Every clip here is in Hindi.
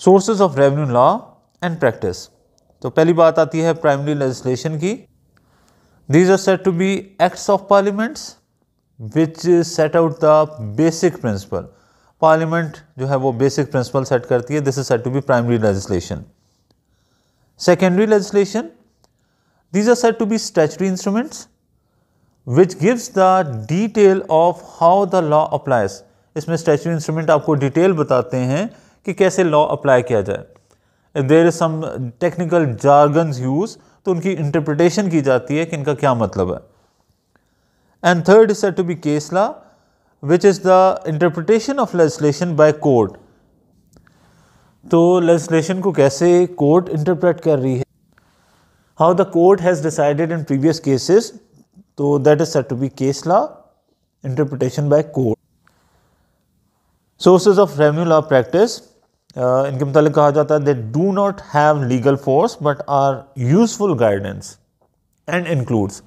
Sources of revenue law and practice तो पहली बात आती है प्राइमरी लेजिस्लेशन की these are set to be acts of parliaments which set out the basic principle parliament जो है वो बेसिक प्रिंसिपल सेट करती है this is set to be primary legislation secondary legislation these are set to be statutory instruments which gives the detail of how the law applies इसमें स्टैचरी इंस्ट्रूमेंट आपको डिटेल बताते हैं कि कैसे लॉ अप्लाई किया जाए there is some technical jargons use तो उनकी इंटरप्रिटेशन की जाती है कि इनका क्या मतलब है and third is set to be case law which is the interpretation of legislation by court तो लेजिस्लेशन को कैसे कोर्ट इंटरप्रेट कर रही है how the court has decided in previous cases तो that is set to be case law interpretation by court sources of revenue law practice Uh, इनके मतलब कहा जाता है they do not have legal force but are useful guidance and includes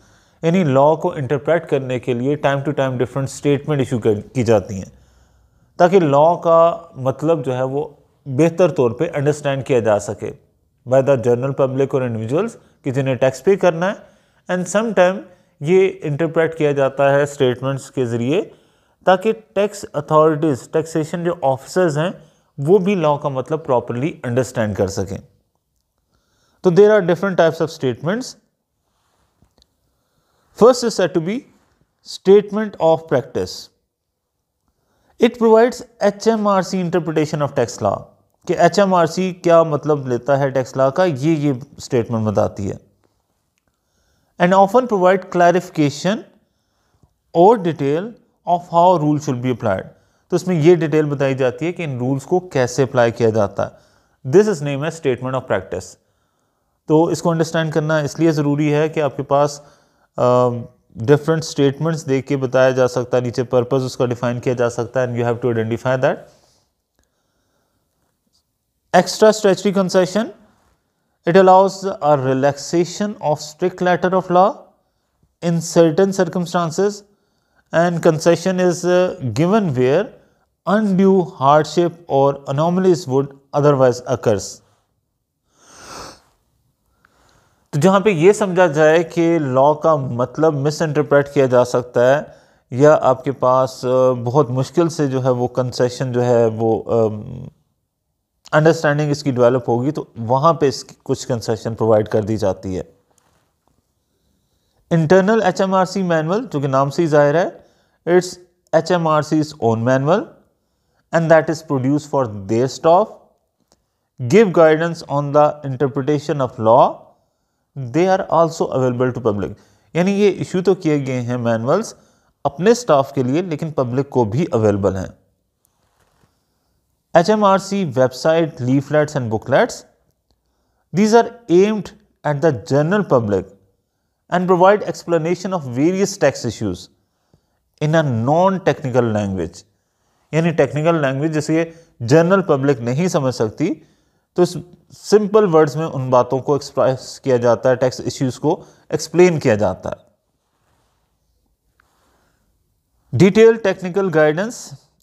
यानी लॉ को इंटरप्रेट करने के लिए time to time different statement issue की जाती हैं ताकि लॉ का मतलब जो है वो बेहतर तौर पे अंडरस्टैंड किया जा सके बाय द जनरल पब्लिक और इंडिविजुअल्स कि जिन्हें टैक्स पे करना है एंड सम टाइम ये इंटरप्रेट किया जाता है स्टेटमेंट्स के ज़रिए ताकि टैक्स अथॉरिटीज़ टैक्सेशन जो ऑफिसर्स हैं वो भी लॉ का मतलब प्रॉपरली अंडरस्टैंड कर सकें तो there are different types of statements first is set to be statement of practice it provides H M R C interpretation of tax law कि एच एम आर सी क्या मतलब लेता है टैक्स लॉ का ये ये स्टेटमेंट बताती है एंड ऑफन प्रोवाइड क्लैरिफिकेशन और detail of how rule should be applied तो इसमें यह डिटेल बताई जाती है कि इन रूल्स को कैसे अप्लाई किया जाता है दिस इज नेम है स्टेटमेंट ऑफ प्रैक्टिस तो इसको अंडरस्टैंड करना इसलिए ज़रूरी है कि आपके पास डिफरेंट स्टेटमेंट्स देख के बताया जा सकता है नीचे पर्पज़ उसका डिफाइन किया जा सकता है and you have to identify that extra statutory concession it allows a relaxation of strict letter of law in certain circumstances and concession is given where undue hardship or anomalies would otherwise occurs तो जहाँ पे ये समझा जाए कि लॉ का मतलब मिस इंटरप्रेट किया जा सकता है या आपके पास बहुत मुश्किल से जो है वो कंसेशन जो है वो अंडरस्टैंडिंग इसकी डेवलप होगी तो वहाँ पे इसकी कुछ कंसेशन प्रोवाइड कर दी जाती है internal H M R C manual जो कि नाम से ही जाहिर है it's H M R C own manual and that is produced for their staff, give guidance on the interpretation of law, they are also available to public. यानी ये issue तो किए गए हैं manuals अपने staff के लिए लेकिन public को भी available हैं HMRC website leaflets and booklets. These are aimed at the general public and provide explanation of various tax issues in a non-technical language. यानी टेक्निकल लैंग्वेज जिसे जनरल पब्लिक नहीं समझ सकती तो सिंपल वर्ड्स में उन बातों को एक्सप्रेस किया जाता है टैक्स इश्यूज को एक्सप्लेन किया जाता है detail technical guidance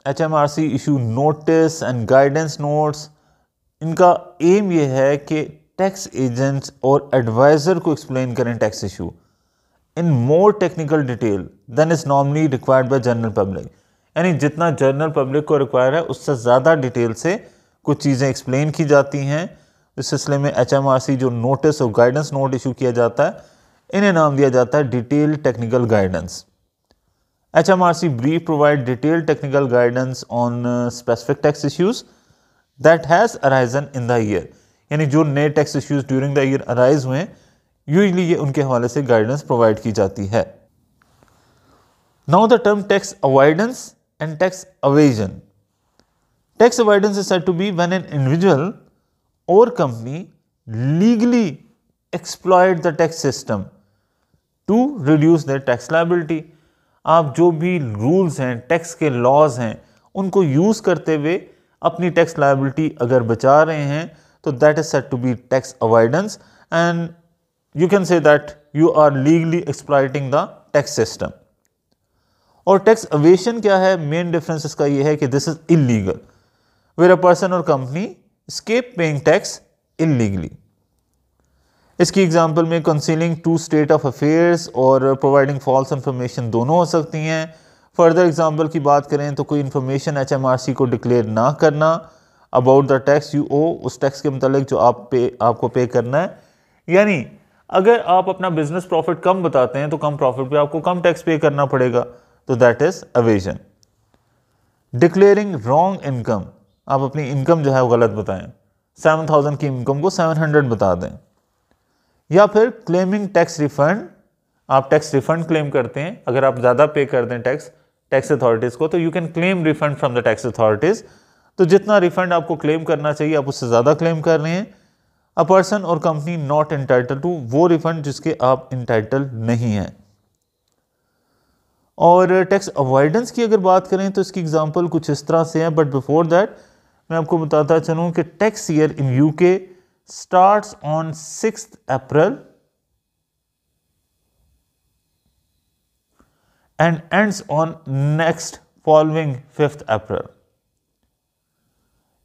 H M R C issue notice and guidance notes इनका एम यह है कि टैक्स एजेंट्स और एडवाइज़र को एक्सप्लेन करें tax issue in more technical detail than is normally required by general public यानी जितना जनरल पब्लिक को रिक्वायर है उससे ज़्यादा डिटेल से कुछ चीज़ें एक्सप्लेन की जाती हैं इस सिलसिले में एच जो नोटिस और गाइडेंस नोट इशू किया जाता है इन्हें नाम दिया जाता है detail technical guidance H M R C brief provide detail technical guidance on specific tax issues that has arisen in the year यानी जो नए tax issues during the year arise हुए यूजली ये उनके हवाले से गाइडेंस प्रोवाइड की जाती है now the term tax avoidance and tax evasion. Tax avoidance is said to be when an individual or company legally exploit the tax system to reduce their tax liability. आप जो भी rules हैं टैक्स के laws हैं उनको यूज़ करते हुए अपनी टैक्स लाइबिलिटी अगर बचा रहे हैं तो that is said to be tax avoidance and you can say that you are legally exploiting the tax system और टैक्स अवेशन क्या है मेन डिफरेंस इसका यह है कि this is illegal where a person और company escape paying tax illegally इसकी एग्जांपल में concealing to state of affairs और प्रोवाइडिंग फॉल्स इंफॉर्मेशन दोनों हो सकती हैं फर्दर एग्जांपल की बात करें तो कोई इन्फॉर्मेशन सी को डिक्लेयर ना करना about the tax you owe उस टैक्स के मतलब जो आप पे आपको पे करना है यानी अगर आप अपना बिजनेस प्रॉफिट कम बताते हैं तो कम प्रॉफिट पे आपको कम टैक्स पे करना पड़ेगा तो that is evasion declaring wrong income आप अपनी इनकम जो है वो गलत बताएं सेवन थाउजेंड की इनकम को सेवन हंड्रेड बता दें या फिर क्लेमिंग टैक्स रिफंड आप टैक्स रिफंड क्लेम करते हैं अगर आप ज़्यादा पे कर दें टैक्स टैक्स अथॉरिटीज़ को तो you can claim refund from the tax authorities तो जितना रिफंड आपको क्लेम करना चाहिए आप उससे ज़्यादा क्लेम कर रहे हैं अ पर्सन और कंपनी नॉट इंटाइटल टू वो रिफंड जिसके आप इंटाइटल नहीं हैं और टैक्स अवॉइडेंस की अगर बात करें तो इसकी एग्जांपल कुछ इस तरह से है बट बिफोर दैट मैं आपको बताता चलूँ कि tax year in UK starts on six April and ends on next following fifth April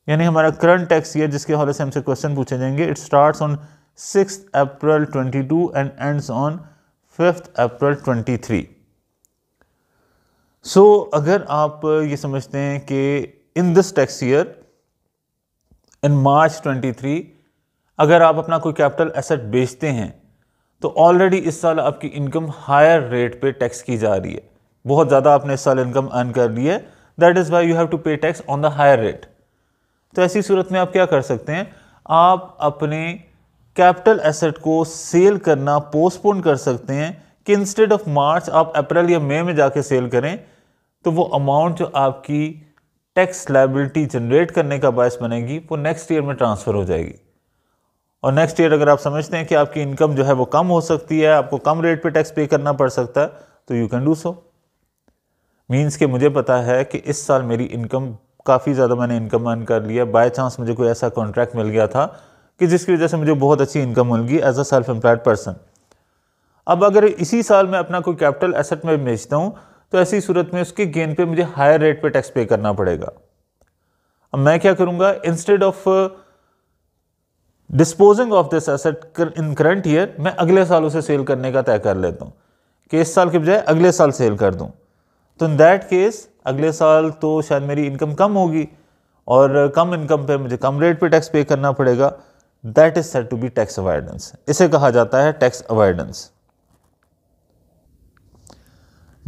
यानी हमारा करंट टैक्स ईयर जिसके हवाले से हमसे क्वेश्चन पूछे जाएंगे it starts on six April twenty and ends on fifth April twenty so so, अगर आप ये समझते हैं कि in this tax year in March 23 अगर आप अपना कोई कैपिटल एसेट बेचते हैं तो ऑलरेडी इस साल आपकी इनकम हायर रेट पे टैक्स की जा रही है बहुत ज़्यादा आपने इस साल इनकम अर्न कर ली है that is why you have to pay tax on the higher rate तो ऐसी सूरत में आप क्या कर सकते हैं आप अपने कैपिटल एसेट को सेल करना पोस्टपोन कर सकते हैं कि इंस्टेड ऑफ मार्च आप अप्रैल या मई में जाके सेल करें तो वो अमाउंट जो आपकी टैक्स लाइबिलिटी जनरेट करने का बायस बनेगी वो नेक्स्ट ईयर में ट्रांसफ़र हो जाएगी और नेक्स्ट ईयर अगर आप समझते हैं कि आपकी इनकम जो है वो कम हो सकती है आपको कम रेट पे टैक्स पे करना पड़ सकता है तो you can do so means कि मुझे पता है कि इस साल मेरी इनकम काफ़ी ज़्यादा मैंने इनकम अर्न कर लिया बाई चांस मुझे कोई ऐसा कॉन्ट्रैक्ट मिल गया था कि जिसकी वजह से मुझे बहुत अच्छी इनकम मिल गई as a self employed person अब अगर इसी साल मैं अपना कोई कैपिटल एसेट में बेचता हूँ तो ऐसी सूरत में उसके गेन पे मुझे हायर रेट पे टैक्स पे करना पड़ेगा अब मैं क्या करूँगा instead of disposing of this asset in current year मैं अगले साल उसे सेल करने का तय कर लेता हूँ कि इस साल के बजाय अगले साल सेल कर दूँ तो इन दैट केस अगले साल तो शायद मेरी इनकम कम होगी और कम इनकम पे मुझे कम रेट पे टैक्स पे करना पड़ेगा that is said to be tax avoidance इसे कहा जाता है tax avoidance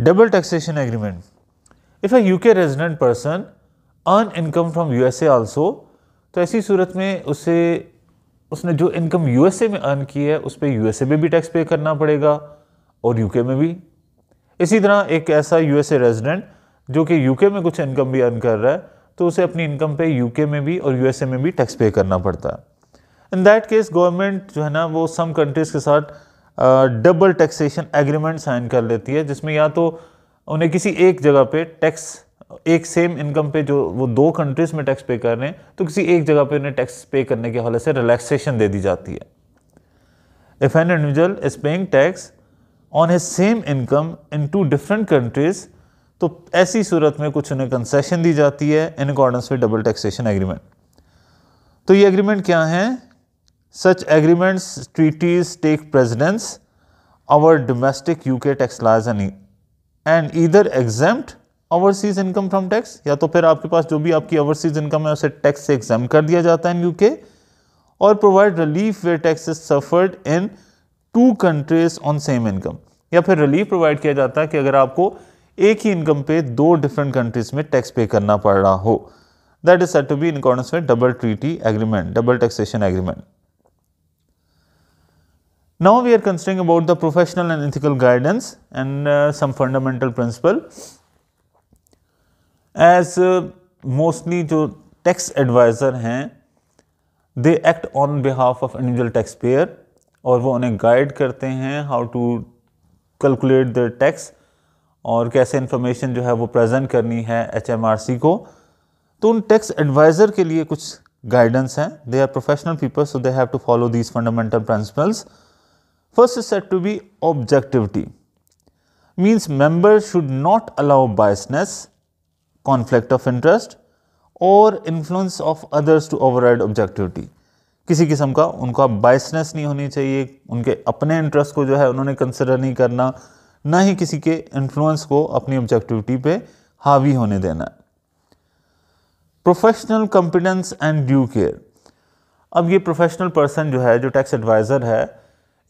Double taxation agreement. If a UK resident person earn income from USA also, तो ऐसी सूरत में उसे उसने जो इनकम यूएसए में अर्न की है उस पर यूएसए में भी टैक्स पे करना पड़ेगा और यूके में भी इसी तरह एक ऐसा यूएसए रेजिडेंट जो कि यूके में कुछ इनकम भी अर्न कर रहा है तो उसे अपनी इनकम पे यूके में भी और यूएसए में भी टैक्स पे करना पड़ता है इन दैट केस गवर्नमेंट जो है ना वो सम कंट्रीज़ के साथ डबल टैक्सेशन एग्रीमेंट साइन कर लेती है जिसमें या तो उन्हें किसी एक जगह पे टैक्स एक सेम इनकम पे जो वो दो कंट्रीज़ में टैक्स पे कर रहे हैं तो किसी एक जगह पे उन्हें टैक्स पे करने के हवाले से रिलैक्सेशन दे दी जाती है if an individual is paying tax on a same income in two different countries तो ऐसी सूरत में कुछ उन्हें कंसेशन दी जाती है in accordance with double taxation agreement तो ये एग्रीमेंट क्या हैं Such agreements, treaties take precedence over domestic UK tax laws and, and either exempt overseas income from tax या तो फिर आपके पास जो भी आपकी ओवरसीज इनकम है उसे टैक्स से एग्जाम कर दिया जाता है इन यूके और provide relief where tax is suffered in two countries on same income या फिर रिलीफ प्रोवाइड किया जाता है कि अगर आपको एक ही इनकम पे दो डिफरेंट कंट्रीज में टैक्स पे करना पड़ रहा हो that is set to be in accordance with double treaty agreement double taxation agreement Now we are considering about the professional and ethical guidance and uh, some fundamental principle. As uh, mostly जो tax advisor हैं they act on behalf of individual taxpayer और वो उन्हें guide करते हैं how to calculate their tax और कैसे information जो है वो present करनी है HMRC को तो उन tax advisor के लिए कुछ guidance हैं they are professional people so they have to follow these fundamental principles. First is said to be objectivity. Means members should not allow biasness, conflict of interest or influence of others to override objectivity. किसी किस्म का उनका बायसनेस नहीं होनी चाहिए उनके अपने इंटरेस्ट को जो है उन्होंने कंसिडर नहीं करना ना ही किसी के इन्फ्लुएंस को अपनी ऑब्जेक्टिविटी पे हावी होने देना professional competence and due care अब ये प्रोफेशनल पर्सन जो है जो टैक्स एडवाइज़र है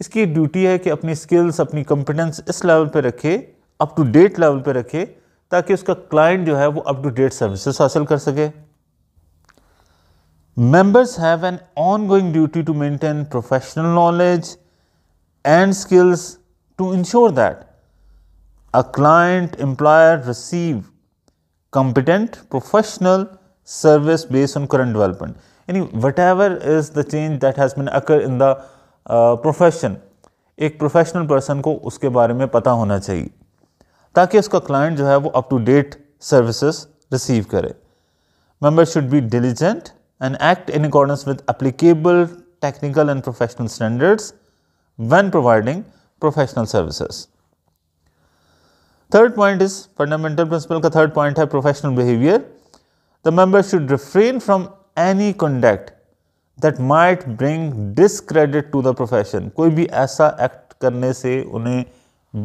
इसकी ड्यूटी है कि अपनी स्किल्स अपनी कॉम्पिटेंस इस लेवल पर रखे अप टू डेट लेवल पर रखे ताकि उसका क्लाइंट जो है वो अप टू डेट सर्विसेज हासिल कर सके members have an ongoing duty to maintain professional knowledge and skills to ensure that a client employer receive competent professional service based on current development यानी whatever is the change that has been occur in the profession एक प्रोफेशनल पर्सन को उसके बारे में पता होना चाहिए ताकि उसका क्लाइंट जो है वो up to date services receive करे member should be diligent and act in accordance with applicable technical and professional standards when providing professional services third point is fundamental principle का थर्ड पॉइंट है professional behaviour the member should refrain from any conduct that might bring discredit to the profession कोई भी ऐसा एक्ट करने से उन्हें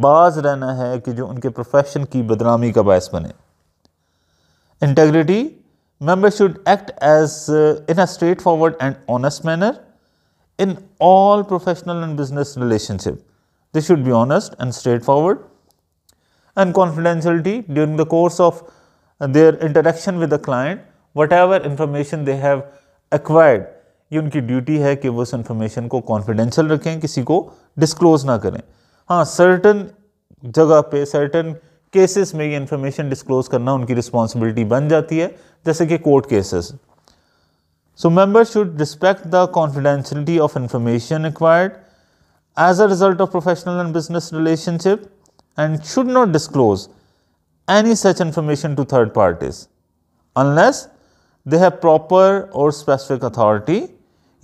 बाज रहना है कि जो उनके प्रोफेशन की बदनामी का बायस बने integrity member should act as uh, in a straightforward and honest manner in all professional and business relationship they should be honest and straightforward and confidentiality during the course of their interaction with the client whatever information they have acquired ये उनकी ड्यूटी है कि वो इस इन्फॉर्मेशन को कॉन्फिडेंशियल रखें किसी को डिस्क्लोज ना करें हाँ सर्टन जगह पे सर्टन केसेस में ये इन्फॉर्मेशन डिस्क्लोज करना उनकी रिस्पॉन्सिबिलिटी बन जाती है जैसे कि court cases so member should respect the confidentiality of information required as a result of professional and business relationship and should not disclose any such information to third parties unless they have proper और स्पेसिफिक अथॉरिटी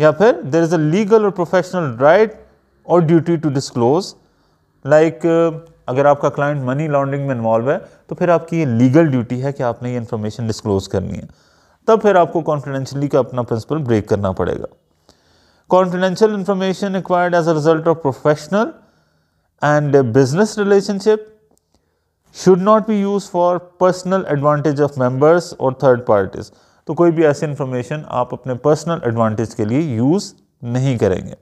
या फिर देर इज़ अ लीगल और प्रोफेशनल राइट और ड्यूटी टू डिस्क्लोज लाइक अगर आपका क्लाइंट मनी लॉन्ड्रिंग में इन्वॉल्व है तो फिर आपकी ये लीगल ड्यूटी है कि आपने ये इन्फॉर्मेशन डिस्क्लोज करनी है तब फिर आपको कॉन्फिडेंशियली का अपना प्रिंसिपल ब्रेक करना पड़ेगा confidential information required as a result of professional and business relationship should not be use for personal advantage of members और थर्ड पार्टीज़ तो कोई भी ऐसी इन्फॉर्मेशन आप अपने पर्सनल एडवांटेज के लिए यूज़ नहीं करेंगे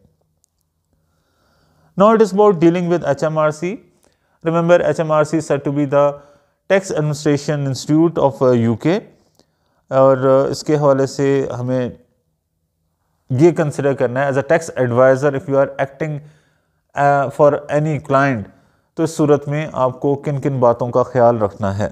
about dealing with H M R C remember H M R C said to be the tax administration institute of U K और uh, इसके हवाले से हमें ये कंसिडर करना है as a tax adviser if you are acting for any client तो इस सूरत में आपको किन किन बातों का ख्याल रखना है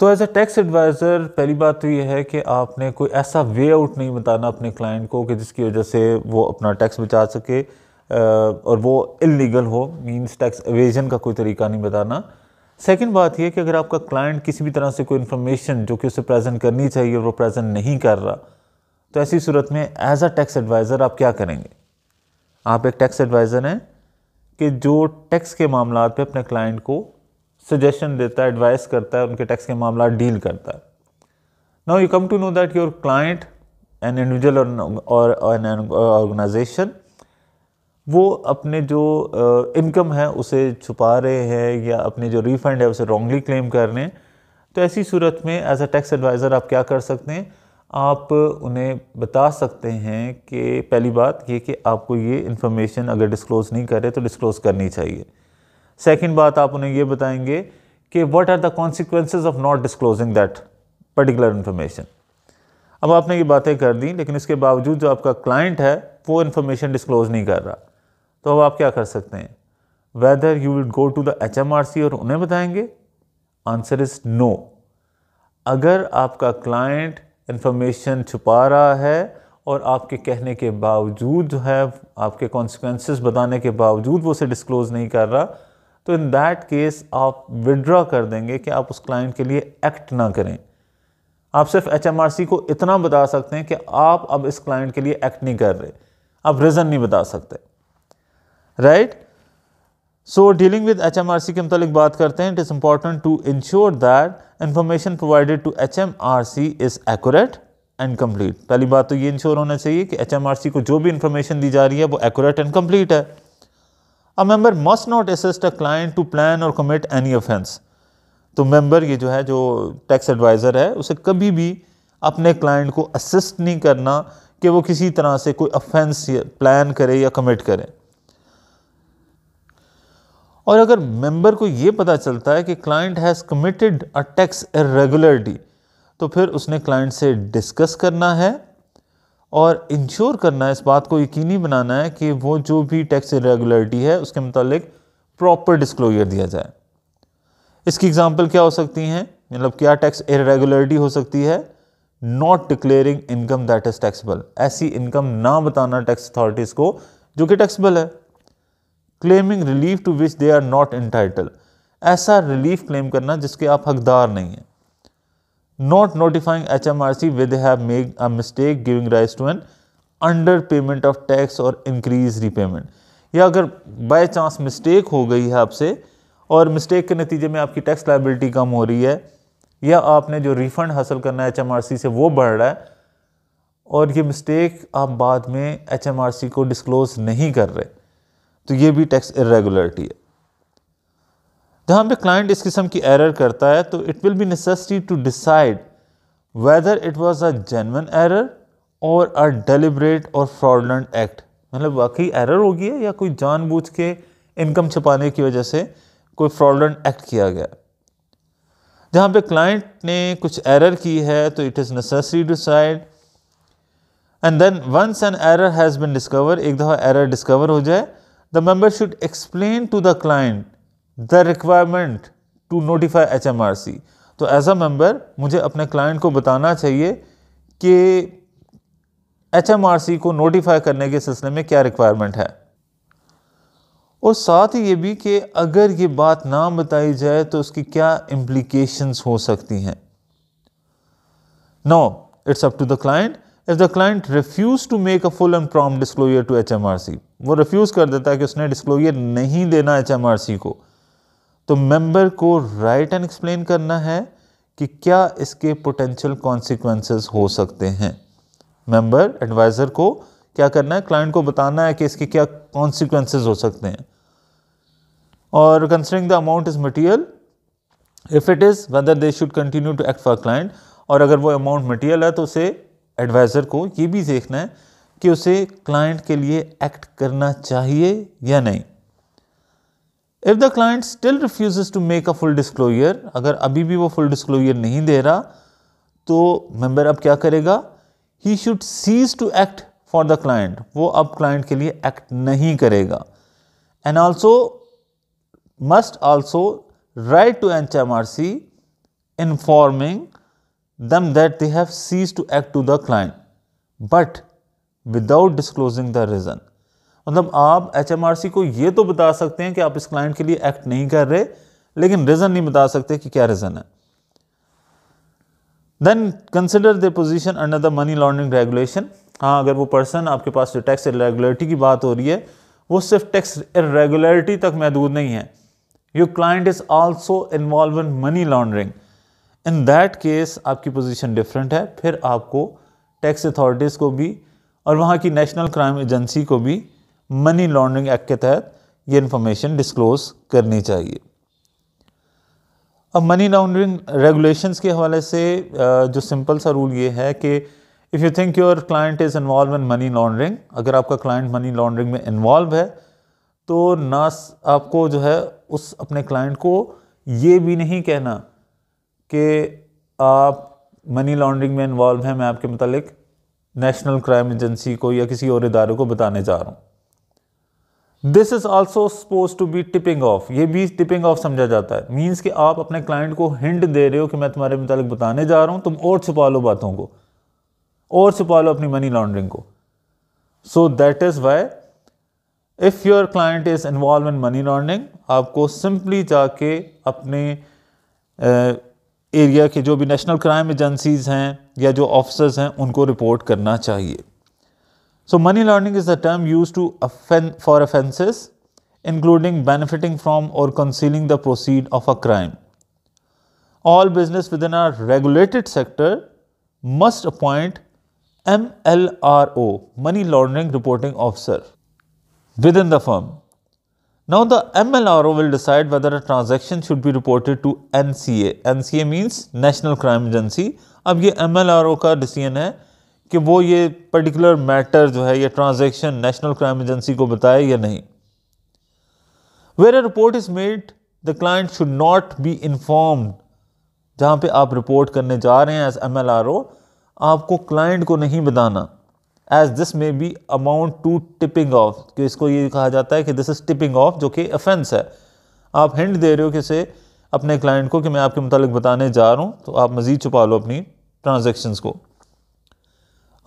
तो एज अ टैक्स एडवाइज़र पहली बात तो ये है कि आपने कोई ऐसा वे आउट नहीं बताना अपने क्लाइंट को कि जिसकी वजह से वो अपना टैक्स बचा सके और वो इलीगल हो मींस टैक्स एवेजन का कोई तरीका नहीं बताना सेकंड बात यह कि अगर आपका क्लाइंट किसी भी तरह से कोई इन्फॉर्मेशन जो कि उसे प्रेजेंट करनी चाहिए वो प्रेजेंट नहीं कर रहा तो ऐसी सूरत में एज अ टैक्स एडवाइज़र आप क्या करेंगे आप एक टैक्स एडवाइज़र हैं कि जो टैक्स के मामला पर अपने क्लाइंट को सजेशन देता है एडवाइस करता है उनके टैक्स के मामला डील करता है now you come to know that your client an individual और एन ऑर्गेनाइजेशन वो अपने जो इनकम है उसे छुपा रहे हैं या अपने जो रिफंड है उसे रॉन्गली क्लेम कर रहे हैं तो ऐसी सूरत में एज अ टैक्स एडवाइज़र आप क्या कर सकते हैं आप उन्हें बता सकते हैं कि पहली बात ये कि आपको ये इन्फॉर्मेशन अगर डिस्क्लोज़ नहीं करे तो डिस्क्लोज़ करनी चाहिए सेकेंड बात आप उन्हें ये बताएंगे कि what are the consequences of not disclosing that particular information अब आपने ये बातें कर दी लेकिन इसके बावजूद जो आपका क्लाइंट है वो इन्फॉर्मेशन डिस्क्लोज नहीं कर रहा तो अब आप क्या कर सकते हैं whether you will go to the H M R C और उन्हें बताएंगे आंसर इज़ नो अगर आपका क्लाइंट इन्फॉर्मेशन छुपा रहा है और आपके कहने के बावजूद जो है आपके कॉन्सिक्वेंसेस बताने के बावजूद वो उसे डिस्क्लोज़ नहीं कर रहा तो इन दैट केस आप विड्रॉ कर देंगे कि आप उस क्लाइंट के लिए एक्ट ना करें आप सिर्फ एच को इतना बता सकते हैं कि आप अब इस क्लाइंट के लिए एक्ट नहीं कर रहे आप रीज़न नहीं बता सकते right so dealing with H के मतलब बात करते हैं it is important to ensure that information provided to H is accurate and complete पहली बात तो ये इंश्योर होना चाहिए कि एच को जो भी इंफॉर्मेशन दी जा रही है वो एक्यूरेट एंड कंप्लीट है a member must not assist a client to plan और कमिट एनी ऑफेंस तो मेंबर ये जो है जो टैक्स एडवाइजर है उसे कभी भी अपने क्लाइंट को असिस्ट नहीं करना कि वो किसी तरह से कोई ऑफेंस प्लान करे या कमिट करे और अगर मेंबर को ये पता चलता है कि client has committed a tax irregularity तो फिर उसने क्लाइंट से डिस्कस करना है और इंश्योर करना है इस बात को यकीनी बनाना है कि वो जो भी टैक्स इरेगुलरिटी है उसके मतलब प्रॉपर डिस्क्लोजर दिया जाए इसकी एग्जांपल क्या हो सकती हैं मतलब क्या टैक्स इरेगुलरिटी हो सकती है not declaring income that is taxable ऐसी इनकम ना बताना टैक्स अथॉरिटीज़ को जो कि टैक्सेबल है claiming relief to which they are not entitled ऐसा रिलीफ क्लेम करना जिसके आप हकदार नहीं हैं not notifying HMRC where they have made a mistake giving rise to an underpayment of tax or increased repayment. या अगर बाई चांस मिस्टेक हो गई है आपसे और मिस्टेक के नतीजे में आपकी टैक्स लाइबिलिटी कम हो रही है या आपने जो रिफ़ंड हासिल करना है सी से वो बढ़ रहा है और ये मिस्टेक आप बाद में सी को डिस्क्लोज़ नहीं कर रहे तो ये भी टैक्स इरेगुलरिटी है जहाँ पे क्लाइंट इस किस्म की एरर करता है तो it will be necessary to decide whether it was a genuine error और अ डेलिब्रेट और फ्रॉडलेंट एक्ट मतलब वाकई एरर होगी है या कोई जानबूझ के इनकम छुपाने की वजह से कोई फ्रॉडलेंट एक्ट किया गया जहाँ पे क्लाइंट ने कुछ एरर की है तो it is necessary to decide and then once an error has been discover एक दफ़ा एरर डिस्कवर हो जाए the member should explain to the client the requirement to notify H M R C तो एज अ मेम्बर मुझे अपने क्लाइंट को बताना चाहिए कि एच एम आर सी को नोटिफाई करने के सिलसिले में क्या रिक्वायरमेंट है और साथ ही ये भी कि अगर ये बात ना बताई जाए तो उसकी क्या इम्प्लीकेशंस हो सकती हैं no it's up to the client if the client refuse to make a full and prompt disclosure to H M R C वो रिफ्यूज़ कर देता है कि उसने डिस्क्लोजर नहीं देना एच एम आर सी को तो मेंबर को राइट एंड एक्सप्लेन करना है कि क्या इसके पोटेंशियल कॉन्सिक्वेंसेस हो सकते हैं मेंबर एडवाइज़र को क्या करना है क्लाइंट को बताना है कि इसके क्या कॉन्सिक्वेंसेस हो सकते हैं और considering the amount is material if it is whether they should continue to act for client और अगर वो अमाउंट मटीरियल है तो उसे एडवाइज़र को ये भी देखना है कि उसे क्लाइंट के लिए एक्ट करना चाहिए या नहीं If the client still refuses to make a full disclosure, अगर अभी भी वो full disclosure नहीं दे रहा, तो member अब क्या करेगा? He should cease to act for the client. वो अब client के लिए act नहीं करेगा. And also must also write to HMRC informing them that they have ceased to act to the client, but without disclosing the reason. मतलब आप एच को ये तो बता सकते हैं कि आप इस क्लाइंट के लिए एक्ट नहीं कर रहे लेकिन रीज़न नहीं बता सकते कि क्या रीज़न है then consider the position under the money laundering regulation हाँ अगर वो पर्सन आपके पास जो टैक्स इरेगुलरिटी की बात हो रही है वो सिर्फ टैक्स इरेगुलरिटी तक महदूद नहीं है your client is also involve in money laundering in that case आपकी पोजिशन डिफरेंट है फिर आपको टैक्स अथॉरिटीज़ को भी और वहाँ की नेशनल क्राइम एजेंसी को भी मनी लॉन्ड्रिंग एक्ट के तहत ये इन्फॉर्मेशन डिस्क्लोज करनी चाहिए अब मनी लॉन्ड्रिंग रेगुलेशंस के हवाले से जो सिंपल सा रूल ये है कि if you think your client is involve in money laundering अगर आपका क्लाइंट मनी लॉन्ड्रिंग में इन्वॉल्व है तो ना आपको जो है उस अपने क्लाइंट को ये भी नहीं कहना कि आप मनी लॉन्ड्रिंग में इन्वॉल्व हैं मैं आपके मतलब नेशनल क्राइम एजेंसी को या किसी और इदारे को बताने जा रहा हूँ this is also suppose to be tipping off ये भी टिपिंग ऑफ समझा जाता है मीन्स कि आप अपने क्लाइंट को हिंट दे रहे हो कि मैं तुम्हारे मुतालिक बताने जा रहा हूँ तुम और छुपा लो बातों को और छुपा लो अपनी मनी लॉन्ड्रिंग को so that is why if your client is involve in money laundering आपको सिंपली जाके अपने एरिया के जो भी नेशनल क्राइम एजेंसीज़ हैं या जो ऑफिसर्स हैं उनको रिपोर्ट करना चाहिए So, money laundering is the term used to offend for offenses including benefiting from or concealing the proceed of a crime. All business within a regulated sector must appoint MLRO money laundering reporting officer within the firm. Now the MLRO will decide whether a transaction should be reported to NCA. NCA means National Crime Agency. अब ये MLRO का decision है कि वो ये पर्टिकुलर मैटर जो है ये ट्रांजैक्शन नेशनल क्राइम एजेंसी को बताए या नहीं where a report is made the client should not be informed जहां पे आप रिपोर्ट करने जा रहे हैं as M L R O आपको क्लाइंट को नहीं बताना as this may be amount to tipping off कि इसको ये कहा जाता है कि दिस इज़ टिपिंग ऑफ जो कि अफेंस है आप हिंट दे रहे हो किसे अपने क्लाइंट को कि मैं आपके मुतालिक बताने जा रहा हूँ तो आप मज़ीद छुपा लो अपनी ट्रांजेक्शन्स को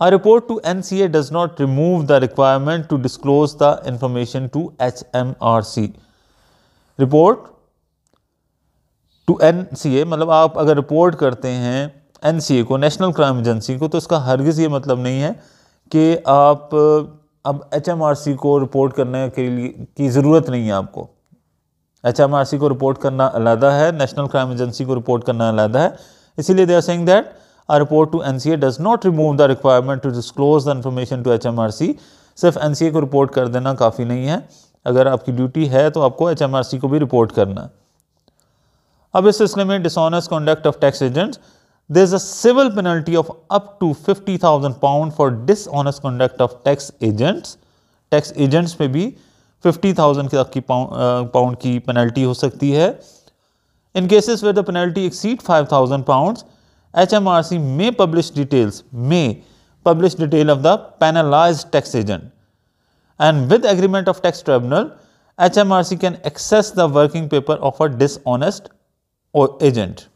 A report to NCA does not remove the requirement to disclose the information to HMRC. Report to N C A मतलब आप अगर रिपोर्ट करते हैं एन सी ए को नेशनल क्राइम एजेंसी को तो इसका हरगिज़ ये मतलब नहीं है कि आप अब एच एम आर सी को रिपोर्ट करने के लिए की ज़रूरत नहीं है आपको एच एम आर सी को रिपोर्ट करना अलहदा है नेशनल क्राइम एजेंसी को रिपोर्ट करना अलहदा है इसीलिए they are saying that a report to NCA does not remove the requirement to disclose the information to HMRC. सिर्फ एन को रिपोर्ट कर देना काफ़ी नहीं है अगर आपकी ड्यूटी है तो आपको एच को भी रिपोर्ट करना अब इस सिलसिले में dishonest conduct of tax agents there is a civil penalty of up to fifty thousand pound for dishonest conduct of tax agents tax agents पे भी फिफ्टी थाउजेंड की आपकी पाउंड की पेनल्टी हो सकती है in cases where the penalty exceed five thousand HMRC may publish details, may publish detail of the penalized tax agent. And with agreement of tax tribunal, HMRC can access the working paper of a dishonest agent.